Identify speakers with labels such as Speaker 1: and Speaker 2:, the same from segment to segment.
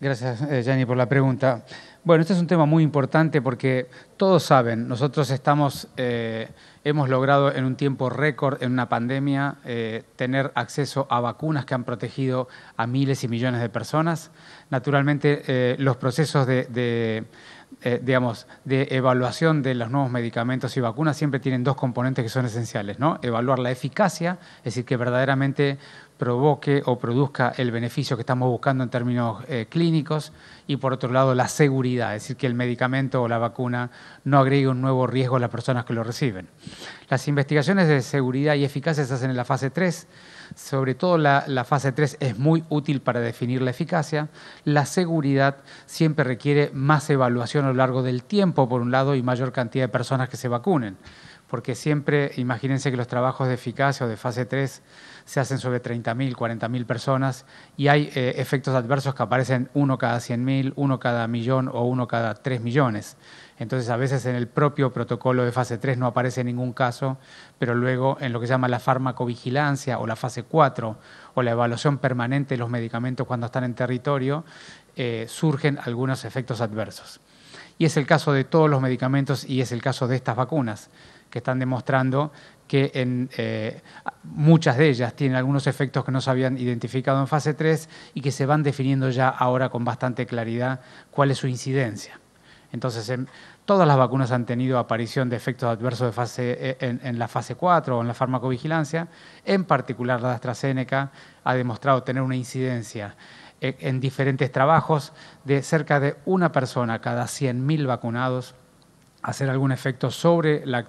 Speaker 1: Gracias, Jenny, eh, por la pregunta. Bueno, este es un tema muy importante porque todos saben, nosotros estamos, eh, hemos logrado en un tiempo récord, en una pandemia, eh, tener acceso a vacunas que han protegido a miles y millones de personas. Naturalmente, los procesos de, digamos, de evaluación de los nuevos medicamentos y vacunas siempre tienen dos componentes que son esenciales, ¿no? Evaluar la eficacia, es decir, que verdaderamente provoque o produzca el beneficio que estamos buscando en términos eh, clínicos y por otro lado la seguridad, es decir, que el medicamento o la vacuna no agregue un nuevo riesgo a las personas que lo reciben. Las investigaciones de seguridad y eficacia se hacen en la fase 3, sobre todo la, la fase 3 es muy útil para definir la eficacia, la seguridad siempre requiere más evaluación a lo largo del tiempo por un lado y mayor cantidad de personas que se vacunen porque siempre, imagínense que los trabajos de eficacia o de fase 3 se hacen sobre 30.000, 40.000 personas y hay eh, efectos adversos que aparecen uno cada 100.000, uno cada millón o uno cada 3 millones. Entonces, a veces en el propio protocolo de fase 3 no aparece ningún caso, pero luego en lo que se llama la farmacovigilancia o la fase 4 o la evaluación permanente de los medicamentos cuando están en territorio, eh, surgen algunos efectos adversos. Y es el caso de todos los medicamentos y es el caso de estas vacunas que están demostrando que en, eh, muchas de ellas tienen algunos efectos que no se habían identificado en fase 3 y que se van definiendo ya ahora con bastante claridad cuál es su incidencia. Entonces, em, todas las vacunas han tenido aparición de efectos adversos de fase, eh, en, en, la fase 4 o en la farmacovigilancia, en particular la de AstraZeneca ha demostrado tener una incidencia eh, en diferentes trabajos de cerca de una persona cada 100.000 vacunados hacer algún efecto sobre las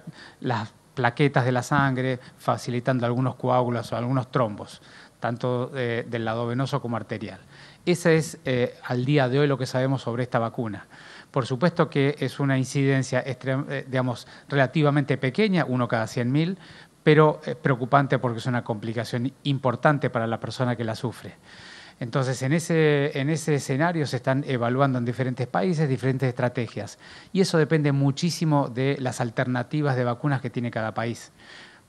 Speaker 1: plaquetas de la sangre, facilitando algunos coágulos o algunos trombos, tanto eh, del lado venoso como arterial. Ese es eh, al día de hoy lo que sabemos sobre esta vacuna. Por supuesto que es una incidencia, eh, digamos, relativamente pequeña, uno cada 100.000, pero preocupante porque es una complicación importante para la persona que la sufre. Entonces, en ese, escenario se están evaluando en diferentes países diferentes estrategias. Y eso depende muchísimo de las alternativas de vacunas que tiene cada país.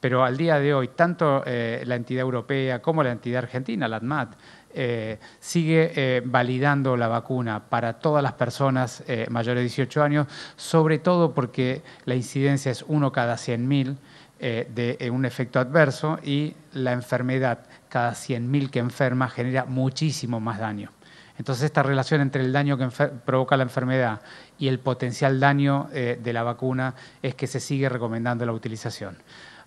Speaker 1: Pero al día de hoy, tanto eh, la entidad europea como la entidad argentina, la ADMAT, eh, sigue eh, validando la vacuna para todas las personas mayores de 18 años, sobre todo porque la incidencia es uno cada 100.000. Eh, de eh, un efecto adverso y la enfermedad, cada 100.000 que enferma, genera muchísimo más daño. Entonces, esta relación entre el daño que provoca la enfermedad y el potencial daño eh, de la vacuna es que se sigue recomendando la utilización.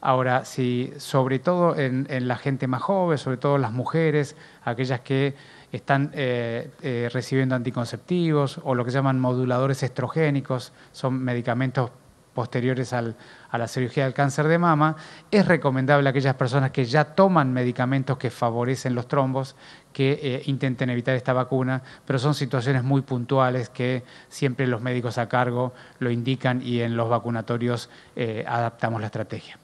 Speaker 1: Ahora, si sobre todo en, la gente más joven, sobre todo las mujeres, aquellas que están recibiendo anticonceptivos o lo que llaman moduladores estrogénicos, son medicamentos posteriores a la cirugía del cáncer de mama, es recomendable a aquellas personas que ya toman medicamentos que favorecen los trombos que eh, intenten evitar esta vacuna, pero son situaciones muy puntuales que siempre los médicos a cargo lo indican y en los vacunatorios eh, adaptamos la estrategia.